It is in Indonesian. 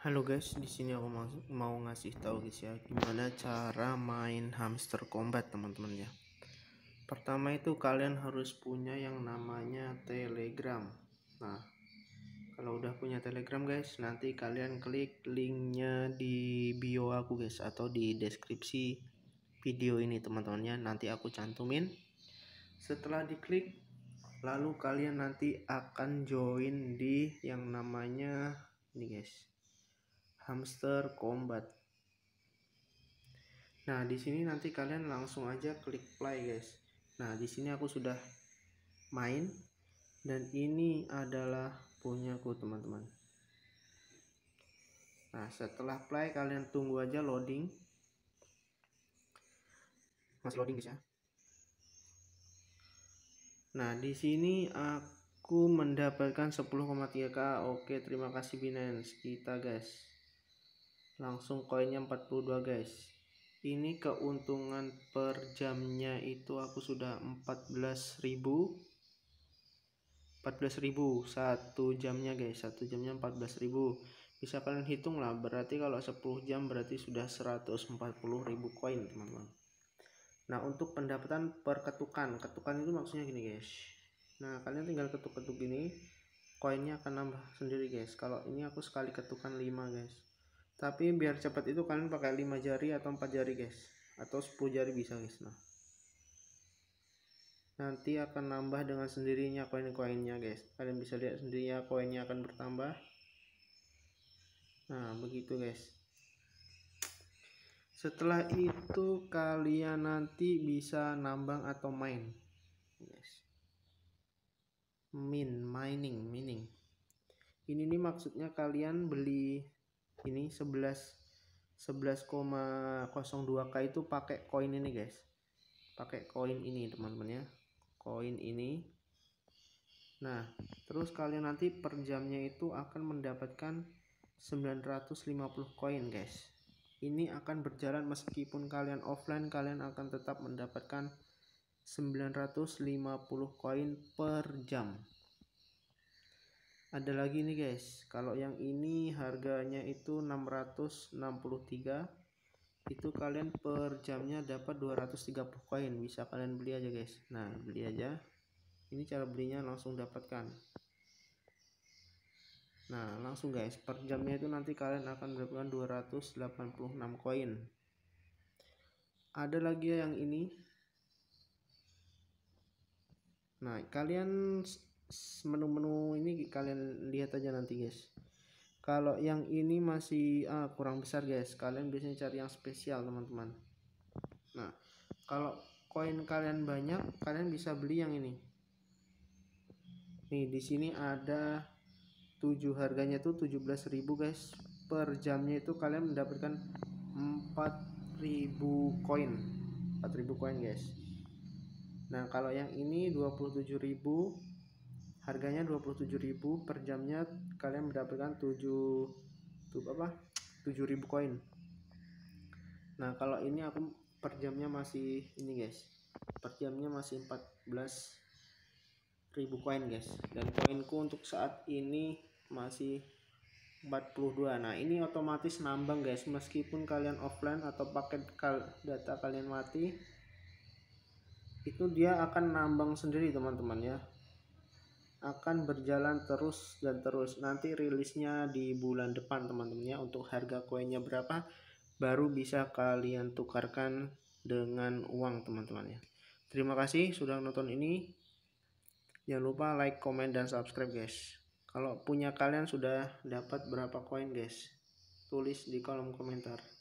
Halo guys, di sini aku mau ngasih tahu guys ya gimana cara main hamster combat teman-teman ya. Pertama itu kalian harus punya yang namanya Telegram. Nah, kalau udah punya Telegram guys, nanti kalian klik linknya di bio aku guys atau di deskripsi video ini teman-temannya. Nanti aku cantumin. Setelah diklik, lalu kalian nanti akan join di yang namanya ini guys hamster combat nah di sini nanti kalian langsung aja klik play guys nah di sini aku sudah main dan ini adalah punyaku teman-teman nah setelah play kalian tunggu aja loading Mas loading guys ya nah di sini aku mendapatkan 10,3k oke terima kasih Binance kita guys langsung koinnya 42 guys ini keuntungan per jamnya itu aku sudah 14.000 14.000 satu jamnya guys satu jamnya 14.000 bisa kalian hitung lah berarti kalau 10 jam berarti sudah 140.000 koin teman-teman nah untuk pendapatan per ketukan ketukan itu maksudnya gini guys nah kalian tinggal ketuk-ketuk ini, koinnya akan nambah sendiri guys kalau ini aku sekali ketukan 5 guys tapi biar cepat itu kalian pakai lima jari atau empat jari guys atau sepuluh jari bisa guys nah nanti akan nambah dengan sendirinya koin-koinnya guys kalian bisa lihat sendirinya koinnya akan bertambah nah begitu guys setelah itu kalian nanti bisa nambang atau main guys min mining mining ini nih maksudnya kalian beli ini 11 11,02 k itu pakai koin ini guys pakai koin ini teman-teman ya koin ini nah terus kalian nanti per jamnya itu akan mendapatkan 950 koin guys ini akan berjalan meskipun kalian offline kalian akan tetap mendapatkan 950 koin per jam ada lagi nih guys kalau yang ini harganya itu 663 itu kalian per jamnya dapat 230 koin bisa kalian beli aja guys nah beli aja ini cara belinya langsung dapatkan nah langsung guys per jamnya itu nanti kalian akan mendapatkan 286 koin ada lagi yang ini Nah, kalian menu-menu ini kalian lihat aja nanti guys kalau yang ini masih ah, kurang besar guys kalian biasanya cari yang spesial teman-teman nah kalau koin kalian banyak kalian bisa beli yang ini nih di sini ada 7 harganya tuh 17.000 guys per jamnya itu kalian mendapatkan 4.000 koin 4.000 koin guys Nah kalau yang ini 27.000 harganya 27.000 per jamnya kalian mendapatkan 7 tuh apa 7.000 koin nah kalau ini aku per jamnya masih ini guys per jamnya masih 14.000 koin guys dan koinku untuk saat ini masih 42 nah ini otomatis nambang guys meskipun kalian offline atau paket kal data kalian mati itu dia akan nambang sendiri teman-teman ya akan berjalan terus dan terus. Nanti rilisnya di bulan depan teman-teman ya. Untuk harga koinnya berapa baru bisa kalian tukarkan dengan uang teman-teman ya. Terima kasih sudah nonton ini. Jangan lupa like, comment, dan subscribe guys. Kalau punya kalian sudah dapat berapa koin guys? Tulis di kolom komentar.